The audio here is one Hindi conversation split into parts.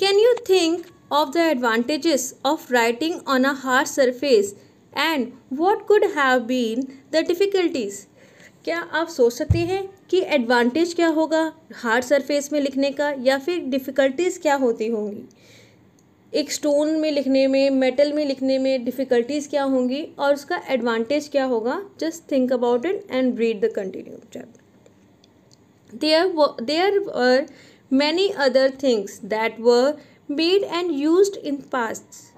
Can you think of the advantages of writing on a hard surface and what could have been the difficulties क्या आप सोच सकते हैं कि एडवांटेज क्या होगा हार्ड सरफेस में लिखने का या फिर डिफ़िकल्टीज़ क्या होती होंगी एक स्टोन में लिखने में मेटल में लिखने में डिफ़िकल्टीज़ क्या होंगी और उसका एडवांटेज क्या होगा just think about it and read the continue chapter there there many other things that were made and used in past.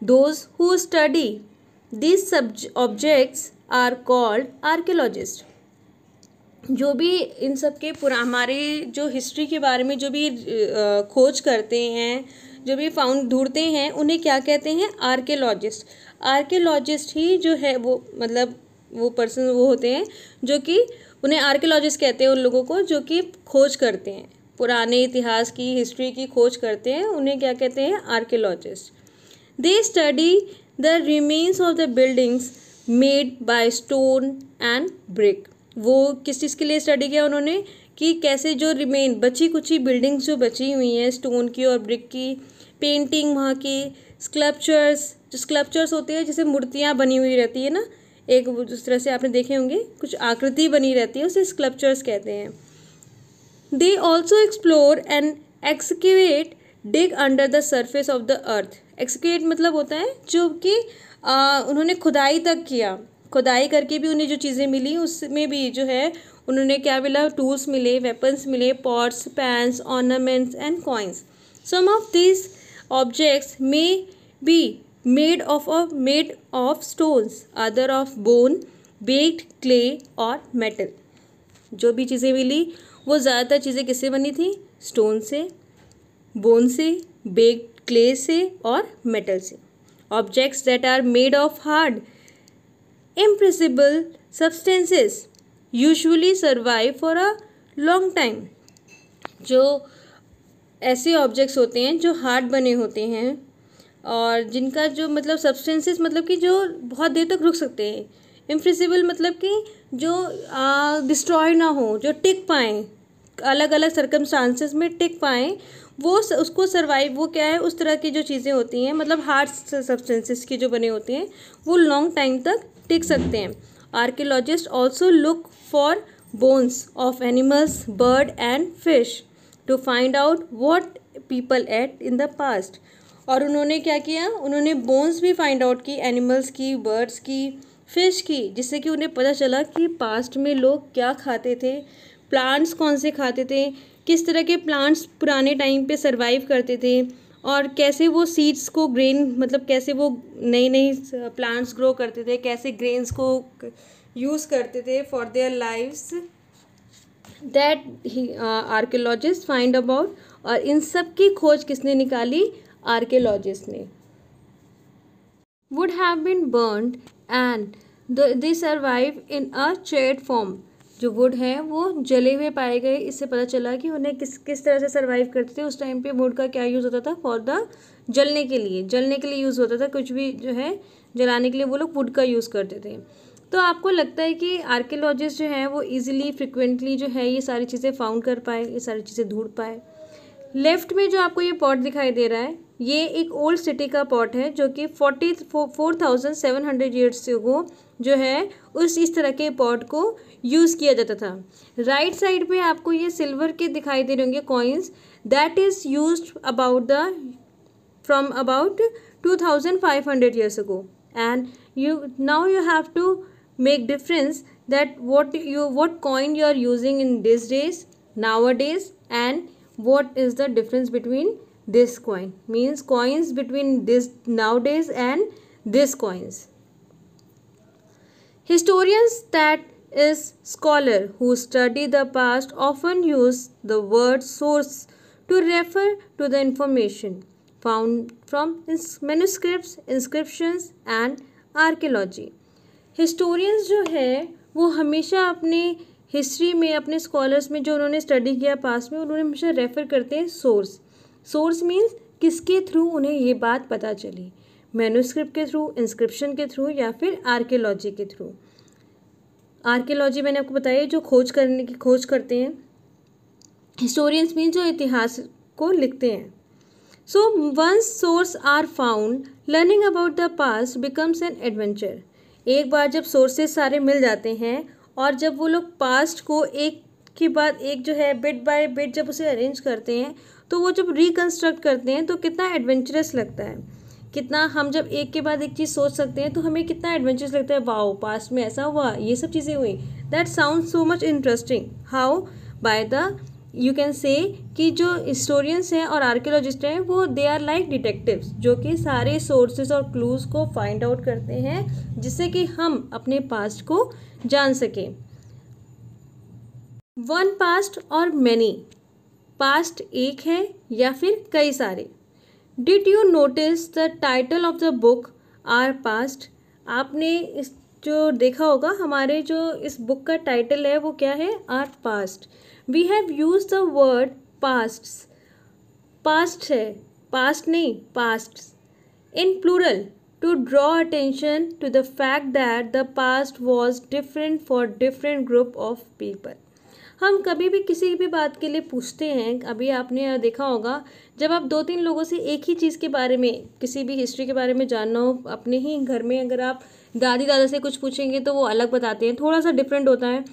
Those who study these objects are called archaeologists. जो भी इन सब के पुरा हमारे जो हिस्ट्री के बारे में जो भी खोज करते हैं जो भी फाउंड ढूंढते हैं उन्हें क्या कहते हैं आर्कियोलॉजिस्ट आर्कियोलॉजिस्ट ही जो है वो मतलब वो पर्सन वो होते हैं जो कि उन्हें आर्कियोलॉजिस्ट कहते हैं उन लोगों को जो कि खोज करते हैं पुराने इतिहास की हिस्ट्री की खोज करते हैं उन्हें क्या कहते हैं archaeologist they study the remains of the buildings made by stone and brick वो किस चीज़ के लिए स्टडी किया उन्होंने कि कैसे जो रिमेन बची कुची बिल्डिंग्स जो बची हुई हैं स्टोन की और ब्रिक की पेंटिंग वहाँ की स्कल्पचर्स जो स्कल्पचर्स होते हैं जैसे मूर्तियाँ बनी हुई रहती है ना एक जिस तरह से आपने देखे होंगे कुछ आकृति बनी रहती है उसे स्कल्पचर्स कहते हैं They also explore and excavate dig under the surface of the earth. Excavate मतलब होता है जो कि उन्होंने खुदाई तक किया खुदाई करके भी उन्हें जो चीज़ें मिली उसमें भी जो है उन्होंने क्या मिला टूल्स मिले वेपन्स मिले pots pans ornaments and coins some of this objects may be made of a made of stones other of bone baked clay और मेटल जो भी चीज़ें मिली वो ज़्यादातर चीज़ें किससे बनी थी स्टोन से बोन से बेग क्ले से और मेटल से objects that are made of hard impressible substances usually survive for a long time जो ऐसे ऑब्जेक्ट्स होते हैं जो हार्ड बने होते हैं और जिनका जो मतलब सब्सटेंसेस मतलब कि जो बहुत देर तक रुक सकते हैं इम्फ्रिजिबल मतलब कि जो डिस्ट्रॉय ना हो जो टिक पाएँ अलग अलग सर्कमस्टांसिस में टिक पाएँ वो उसको सर्वाइव वो क्या है उस तरह की जो चीज़ें होती हैं मतलब हार्ड सब्सटेंसेस की जो बने होती हैं वो लॉन्ग टाइम तक टिक सकते हैं archaeologist also look for bones of animals bird and fish to find out what people ate in the past और उन्होंने क्या किया उन्होंने बोन्स भी फाइंड आउट की एनिमल्स की बर्ड्स की फिश की जिससे कि उन्हें पता चला कि पास्ट में लोग क्या खाते थे प्लांट्स कौन से खाते थे किस तरह के प्लांट्स पुराने टाइम पे सरवाइव करते थे और कैसे वो सीड्स को ग्रेन मतलब कैसे वो नई नई प्लांट्स ग्रो करते थे कैसे ग्रेन्स को यूज़ करते थे for their lives that archaeologist find about और इन सब की खोज किसने निकाली आर्कियोलॉजिस्ट ने wood have been burn and they survive in a charred form जो वुड है वो जले हुए पाए गए इससे पता चला कि उन्हें किस किस तरह से सर्वाइव करते थे उस टाइम पे वुड का क्या यूज़ होता था फॉर द जलने के लिए जलने के लिए यूज़ होता था कुछ भी जो है जलाने के लिए वो लोग वुड का यूज़ करते थे तो आपको लगता है कि आर्कियोलॉजिस्ट जो हैं वो ईजिली फ्रिक्वेंटली जो है ये सारी चीज़ें फाउंड कर पाए ये सारी चीज़ें ढूंढ पाए लेफ्ट में जो आपको ये पॉट दिखाई दे रहा है ये एक ओल्ड सिटी का पॉट है जो कि forty four thousand seven hundred years से वो जो है उस इस तरह के पॉट को यूज़ किया जाता था राइट साइड में आपको ये सिल्वर के दिखाई दे रहे होंगे coins that is use about the from about two thousand five hundred years ago and you now you have to make difference that what you what coin you are using in this days nowadays and what is the difference between this coin means coins between this nowadays and this coins Historians, that is, scholar who study the past, often use the word source to refer to the information found from manuscripts, inscriptions and archaeology. Historians jo hai wo hamesha apne history में अपने स्कॉलर्स में जो उन्होंने स्टडी किया पास में उन्होंने हमेशा रेफ़र करते हैं सोर्स सोर्स मींस किसके थ्रू उन्हें ये बात पता चली मैनुस्क्रिप्ट के थ्रू इंस्क्रिप्शन के थ्रू या फिर आर्कियोलॉजी के थ्रू आर्कियोलॉजी मैंने आपको बताया जो खोज करने की खोज करते हैं हिस्टोरियंस मीन जो इतिहास को लिखते हैं so once source are found learning about the past becomes an adventure एक बार जब सोर्सेस सारे मिल जाते हैं और जब वो लोग पास्ट को एक के बाद एक जो है बिट बाय बिट जब उसे अरेंज करते हैं तो वो जब रिकन्स्ट्रक्ट करते हैं तो कितना एडवेंचरस लगता है कितना हम जब एक के बाद एक चीज़ सोच सकते हैं तो हमें कितना एडवेंचर्स लगता है वाओ पास्ट में ऐसा हुआ ये सब चीज़ें हुई that sound so much interesting how by the you can say कि जो हिस्टोरियंस हैं और आर्कियोलॉजिस्ट हैं वो दे आर लाइक डिटेक्टिव्स जो कि सारे सोर्सेज और क्लूज़ को फाइंड आउट करते हैं जिससे कि हम अपने पास्ट को जान सकें वन पास्ट और मैनी पास्ट एक है या फिर कई सारे did you notice the title of the book our past आपने इस जो देखा होगा हमारे जो इस बुक का टाइटल है वो क्या है our past we have use the word past past है पास्ट नहीं past in plural to draw attention to the fact that the past was different for different group of people हम कभी भी किसी भी बात के लिए पूछते हैं अभी आपने देखा होगा जब आप दो तीन लोगों से एक ही चीज़ के बारे में किसी भी हिस्ट्री के बारे में जानना हो अपने ही घर में अगर आप दादी दादा से कुछ पूछेंगे तो वो अलग बताते हैं थोड़ा सा डिफरेंट होता है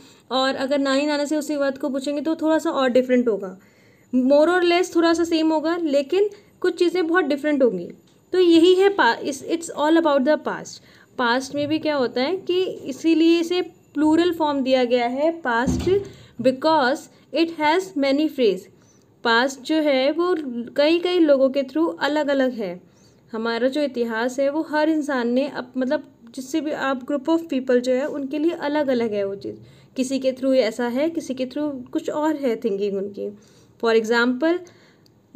और अगर नानी नाना से उसी बात को पूछेंगे तो थोड़ा सा और डिफरेंट होगा मोर और लेस थोड़ा सा सेम होगा लेकिन कुछ चीज़ें बहुत डिफरेंट होंगी तो यही है पा इस it's all about the past past में भी क्या होता है कि इसीलिए इसे प्लूरल फॉर्म दिया गया है past because it has many phrase past जो है वो कई कई लोगों के थ्रू अलग अलग है हमारा जो इतिहास है वो हर इंसान ने अप, मतलब जिससे भी आप ग्रुप ऑफ पीपल जो है उनके लिए अलग अलग है वो चीज़ किसी के थ्रू ऐसा है किसी के थ्रू कुछ और है थिंकिंग उनकी for example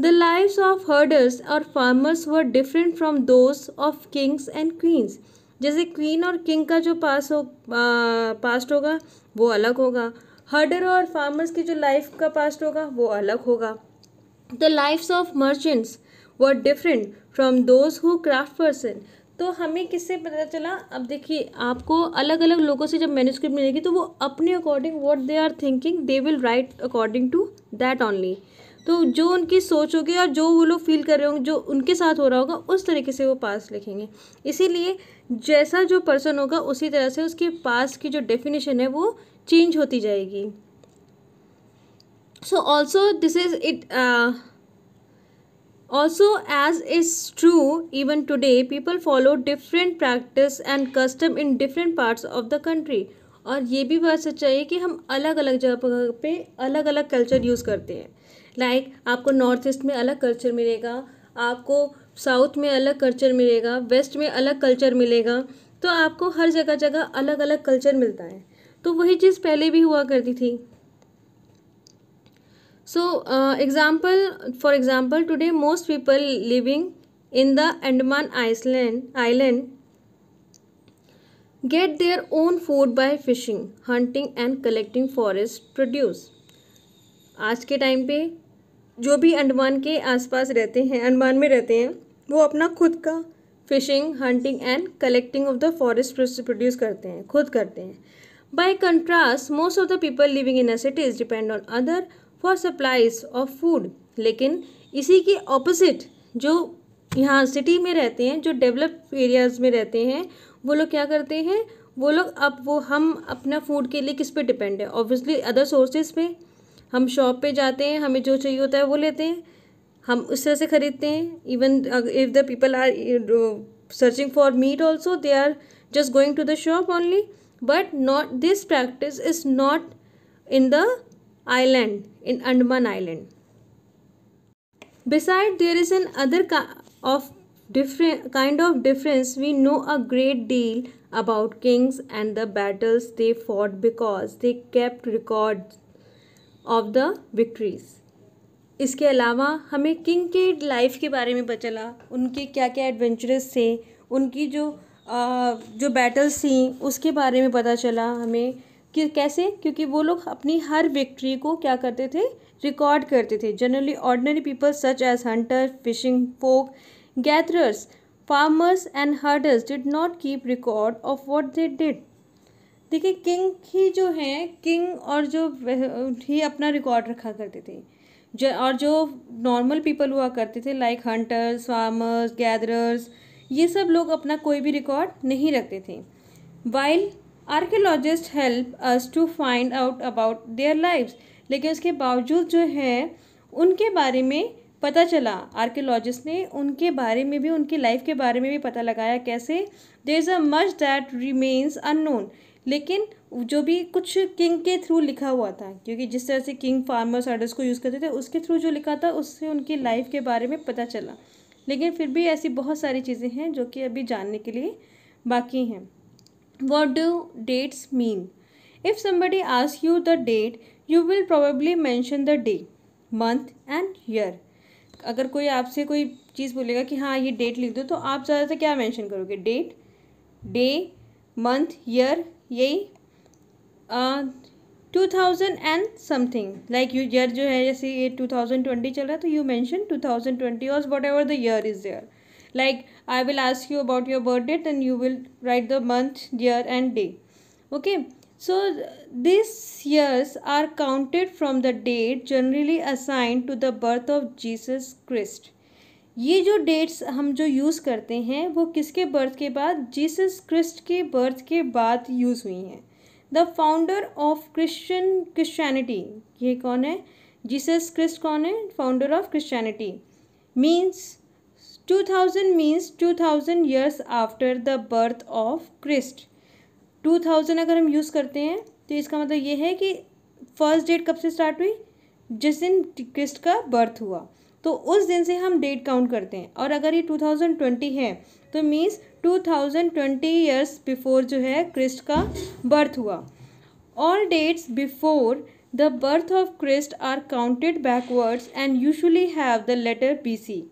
the lives of herders और farmers were different from those of kings and queens जैसे क्वीन और किंग का जो पास हो आ, पास्ट होगा वो अलग होगा हर्डर और फार्मर्स की जो लाइफ का पास्ट होगा वो अलग होगा the lifes of merchants were different from those who craft person तो हमें किससे पता चला अब देखिए आपको अलग अलग लोगों से जब मैन्यूस्क्रिप्ट मिलेगी तो वो अपने according what they are thinking they will write according to that only तो जो उनकी सोच होगी और जो वो लोग फील कर रहे होंगे जो उनके साथ हो रहा होगा उस तरीके से वो पास लिखेंगे इसीलिए जैसा जो पर्सन होगा उसी तरह से उसके पास की जो डेफिनेशन है वो चेंज होती जाएगी so also this is it also as is true even today people follow different practice and custom in different parts of the country और ये भी बात सच्चाई है कि हम अलग अलग जगह पे अलग अलग कल्चर यूज़ करते हैं लाइक आपको नॉर्थ ईस्ट में अलग कल्चर मिलेगा आपको साउथ में अलग कल्चर मिलेगा वेस्ट में अलग कल्चर मिलेगा तो आपको हर जगह जगह अलग अलग कल्चर मिलता है तो वही चीज़ पहले भी हुआ करती थी so example for example today most people living in the Andaman Iceland island get their own food by fishing hunting and collecting forest produce आज के टाइम पे जो भी अंडमान के आसपास रहते हैं अंडमान में रहते हैं वो अपना खुद का fishing hunting and collecting of the forest produce करते हैं खुद करते हैं by contrast most of the people living in a cities depend on other for supplies of food लेकिन इसी के ऑपोजिट जो यहाँ सिटी में रहते हैं जो डेवलप एरियाज़ में रहते हैं वो लोग क्या करते हैं वो लोग अब वो हम अपना फूड के लिए किस पे डिपेंड है ऑब्वियसली अदर सोर्सेज पे हम शॉप पे जाते हैं हमें जो चाहिए होता है वो लेते हैं हम उस तरह से ख़रीदते हैं even if the people are searching for meat also they are just going to the shop only but not this practice is not in the island in Andaman island beside there is an other of different kind of difference we know a great deal about kings and the battles they fought because they kept records of the victories इसके अलावा हमें किंग के लाइफ के बारे में पता चला उनके क्या क्या एडवेंचरस थे उनकी जो आ, जो बैटल्स थी उसके बारे में पता चला हमें कि कैसे क्योंकि वो लोग अपनी हर विक्ट्री को क्या करते थे रिकॉर्ड करते थे generally ordinary people such as hunter fishing folk gatherers farmers and herders did not keep record of what they did देखिए किंग ही जो हैं किंग और जो ही अपना रिकॉर्ड रखा करते थे जो और जो नॉर्मल पीपल हुआ करते थे लाइक हंटर्स फार्मर्स गैदरर्स ये सब लोग अपना कोई भी रिकॉर्ड नहीं रखते थे while archaeologist help us to find out about their lifes लेकिन उसके बावजूद जो है उनके बारे में पता चला आर्कियोलॉजिस्ट ने उनके बारे में भी उनकी लाइफ के बारे में भी पता लगाया कैसे there is a much that remains unknown लेकिन जो भी कुछ किंग के थ्रू लिखा हुआ था क्योंकि जिस तरह से किंग फार्मर्स आर्डर्स को यूज़ करते थे उसके थ्रू जो लिखा था उससे उनकी लाइफ के बारे में पता चला लेकिन फिर भी ऐसी बहुत सारी चीज़ें हैं जो कि अभी जानने के लिए बाकी हैं what do dates mean if somebody ask you the date you will probably mention the day month and year अगर कोई आपसे कोई चीज़ बोलेगा कि हाँ ये डेट लिख दो तो आप ज़्यादातर क्या मैंशन करोगे डेट डे मंथ ईयर यही two thousand and something like you year जो है जैसे ये टू थाउजेंड ट्वेंटी चल रहा है तो you mention two thousand twenty was whatever the year is there like I will ask you about your birth date and you will write the month year and day okay so this years are counted from the date generally assigned to the birth of Jesus Christ ये जो डेट्स हम जो यूज़ करते हैं वो किसके बर्थ के बाद जीसस क्रिस्ट के बर्थ के बाद यूज़ हुई हैं the founder of Christian Christianity ये कौन है जीसस क्रिस्ट कौन है founder of Christianity means two thousand means two thousand years after the birth of Christ two thousand अगर हम यूज़ करते हैं तो इसका मतलब ये है कि फर्स्ट डेट कब से स्टार्ट हुई जिस दिन क्रिस्ट का बर्थ हुआ तो उस दिन से हम डेट काउंट करते हैं और अगर ये 2020 है तो मीन्स 2020 इयर्स बिफोर जो है क्रिस्ट का बर्थ हुआ all dates before the birth of Christ are counted backwards and usually have the letter BC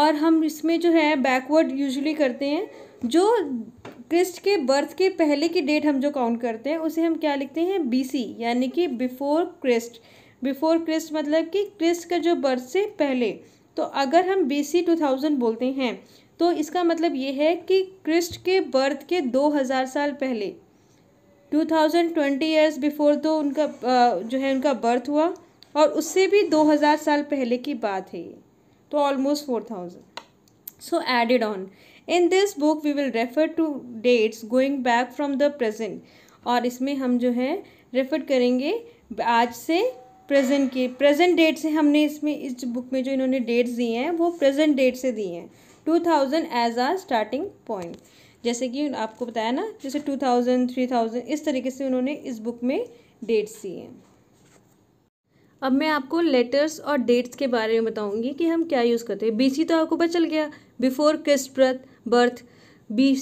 और हम इसमें जो है बैकवर्ड यूजुअली करते हैं जो क्रिस्ट के बर्थ के पहले की डेट हम जो काउंट करते हैं उसे हम क्या लिखते हैं बीसी यानी कि बिफोर क्रिस्ट बिफोर क्रिस्ट मतलब कि क्रिस्ट का जो बर्थ से पहले तो अगर हम बी सी टू थाउजेंड बोलते हैं तो इसका मतलब ये है कि क्रिस्ट के बर्थ के दो हज़ार साल पहले two thousand twenty years before तो उनका जो है उनका बर्थ हुआ और उससे भी दो हज़ार साल पहले की बात है ये तो almost four thousand so added on in this book we will refer to dates going back from the present और इसमें हम जो है रेफर करेंगे आज से प्रेजेंट की प्रेजेंट डेट से हमने इसमें इस बुक में जो इन्होंने डेट्स दिए हैं वो प्रेजेंट डेट से दिए हैं two thousand as a starting point जैसे कि आपको बताया ना जैसे टू थाउजेंड थ्री थाउजेंड इस तरीके से उन्होंने इस बुक में डेट्स दिए हैं अब मैं आपको लेटर्स और डेट्स के बारे में बताऊंगी कि हम क्या यूज़ करते हैं बीसी तो आपको पता चल गया before Christ birth birth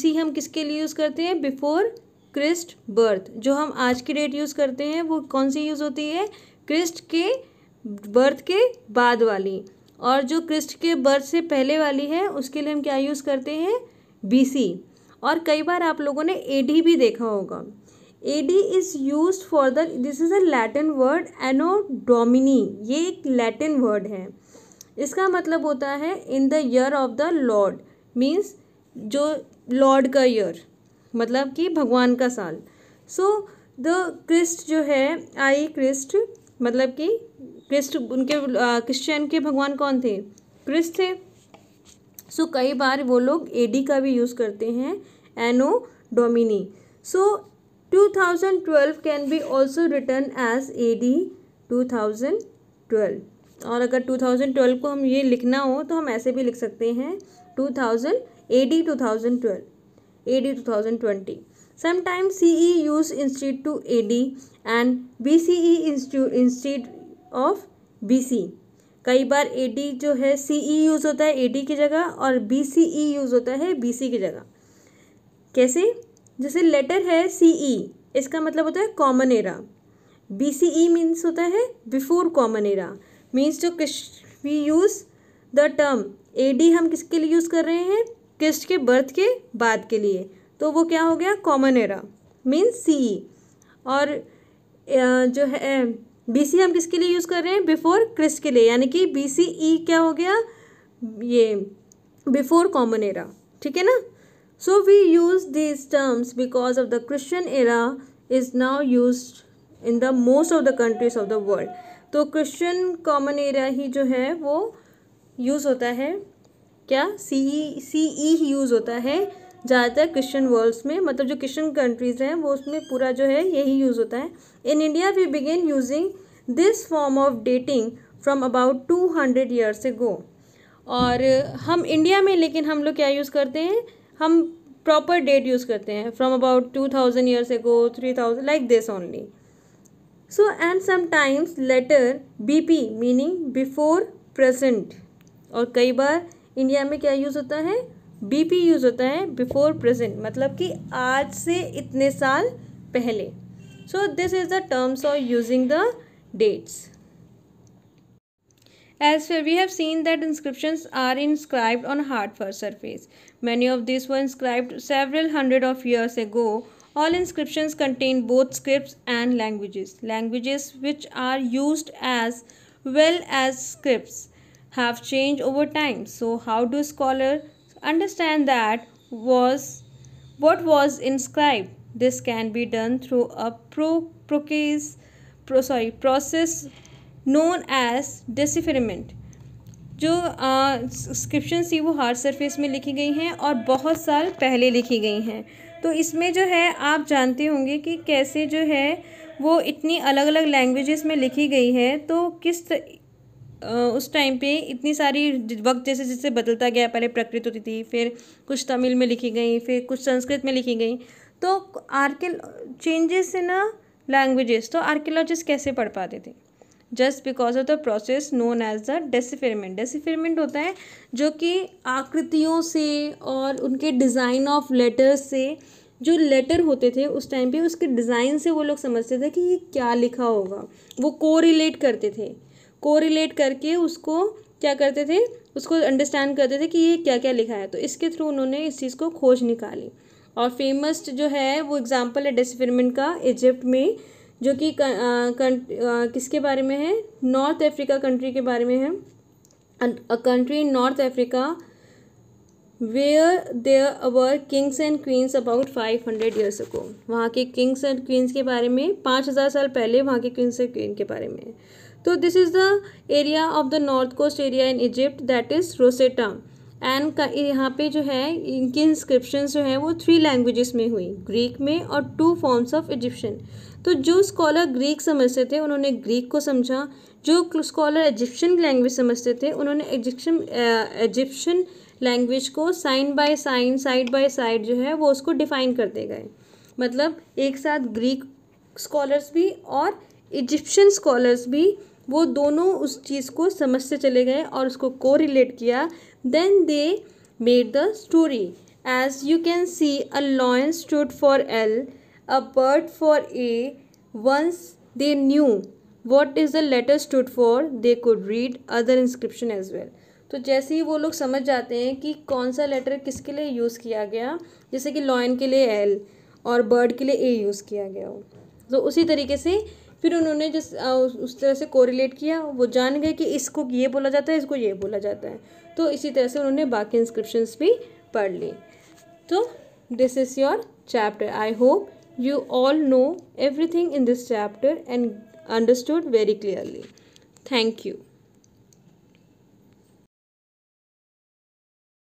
C हम किसके लिए यूज़ करते हैं बिफोर क्रिस्ट बर्थ जो हम आज की डेट यूज़ करते हैं वो कौन सी यूज़ होती है क्रिस्ट के बर्थ के बाद वाली और जो क्रिस्ट के बर्थ से पहले वाली है उसके लिए हम क्या यूज़ करते हैं बीसी और कई बार आप लोगों ने एडी भी देखा होगा AD is use for the this is a Latin word anno Domini ये एक लैटिन वर्ड है इसका मतलब होता है in the year of the lord means जो लॉर्ड का ईयर मतलब कि भगवान का साल सो द क्रिस्ट जो है आई क्रिस्ट मतलब कि क्रिस्ट उनके क्रिश्चियन के भगवान कौन थे क्रिस्ट थे सो so, कई बार वो लोग एडी का भी यूज़ करते हैं anno Domini so 2012 can be also written as A D two thousand twelve और अगर 2012 को हम ये लिखना हो तो हम ऐसे भी लिख सकते हैं 2000 A D two thousand twelve A D two thousand twenty Sometimes CE use instead to AD and BCE instead of BC. कई बार ए डी जो है सी ई यूज़ होता है ए डी की जगह और बी सी ई यूज़ होता है बी सी की जगह कैसे जैसे लेटर है सी ई e, इसका मतलब होता है common era B C E means होता है बिफोर कॉमन एरा मीन्स जो Christ we use the term A D हम किसके लिए यूज़ कर रहे हैं क्रिस्ट के बर्थ के बाद के लिए तो वो क्या हो गया कॉमन एरा मीन्स सी और जो है बी सी हम किसके लिए यूज़ कर रहे हैं बिफोर क्रिस्ट के लिए यानी कि बी सी ई क्या हो गया ये बिफोर कॉमन एरा ठीक है ना so we use these terms because of the Christian era is now use in the most of the countries of the world तो क्रिश्चियन कॉमन एरा ही जो है वो यूज़ होता है क्या सी ई सी ई ही यूज़ होता है ज़्यादातर क्रिश्चियन वर्ल्ड्स में मतलब जो क्रिश्चियन कंट्रीज़ हैं वो उसमें पूरा जो है यही यूज़ होता है in India we begin using this form of dating from about two hundred years go और हम इंडिया में लेकिन हम लोग क्या यूज़ करते हैं हम प्रॉपर डेट यूज़ करते हैं from about two thousand years go three thousand like this only so and sometimes letter B P meaning before present और कई बार इंडिया में क्या यूज़ होता है बी पी यूज़ होता है बिफोर प्रेजेंट मतलब कि आज से इतने साल पहले so this is the terms of using the dates as फिर we have seen that inscription are inscribed on hard for surface many of this were inscribed several hundred of years ago all inscription contain both script and language language which are use as well as script have change over time so how do scholar understand that was what was inscribed. This can be done through a pro, process, pro, sorry, process known as decipherment. जो इंस्क्रिप्शन थी वो हार्ड सरफेस में लिखी गई हैं और बहुत साल पहले लिखी गई हैं तो इसमें जो है आप जानते होंगे कि कैसे जो है वो इतनी अलग अलग लैंग्वेजेस में लिखी गई है तो किस उस टाइम पे इतनी सारी वक्त जैसे जैसे बदलता गया पहले प्रकृत होती थी फिर कुछ तमिल में लिखी गई फिर कुछ संस्कृत में लिखी गई तो आर्के चेंजेस इन लैंग्वेजेस तो आर्कियोलॉजिस्ट कैसे पढ़ पाते थे just because of the process known as the decipherment decipherment होता है जो कि आकृतियों से और उनके डिज़ाइन ऑफ लेटर्स से जो लेटर होते थे उस टाइम पे उसके डिज़ाइन से वो लोग समझते थे कि ये क्या लिखा होगा वो कोरिलेट करते थे कोरिलेट करके उसको क्या करते थे उसको अंडरस्टैंड करते थे कि ये क्या क्या लिखा है तो इसके थ्रू उन्होंने इस चीज़ को खोज निकाली और फेमस जो है वो एग्ज़ाम्पल है डिसफिरमेंट का इजिप्ट में जो कि किसके बारे में है नॉर्थ अफ्रीका कंट्री के बारे में है a country in north Africa where there our kings and queens about five hundred years ago वहाँ के किंग्स एंड क्वींस के बारे में पाँच हज़ार साल पहले वहाँ के किंग्स एंड क्वीन के बारे में तो this is the area of the north coast area in Egypt that is Rosetta and का यहाँ पे जो है इनकी इंस्क्रिप्शन जो है वो थ्री लैंग्वेजेस में हुई ग्रीक में और टू फॉर्म्स ऑफ इजिप्शियन तो जो स्कॉलर ग्रीक समझते थे उन्होंने ग्रीक को समझा जो स्कॉलर इजिप्शियन लैंग्वेज समझते थे उन्होंने इजिप्शन इजिप्शियन लैंग्वेज को sign by sign side by side जो है वो उसको डिफाइन करते गए मतलब एक साथ ग्रीक स्कॉलर्स भी और इजिप्शियन स्कॉलर्स भी वो दोनों उस चीज़ को समझते चले गए और उसको को रिलेट किया then they made the story as you can see a lion stood for L a bird for A once they knew what is the letter stood for they could read other inscription as well तो जैसे ही वो लोग समझ जाते हैं कि कौन सा लेटर किसके लिए यूज़ किया गया जैसे कि लॉयन के लिए एल और बर्ड के लिए ए यूज़ किया गया हो तो उसी तरीके से फिर उन्होंने जिस उस तरह से कोरिलेट किया वो जान गए कि इसको ये बोला जाता है इसको ये बोला जाता है तो इसी तरह से उन्होंने बाकी इंस्क्रिप्शन भी पढ़ ली तो this is your chapter I hope all know everything in this chapter and understood very clearly thank you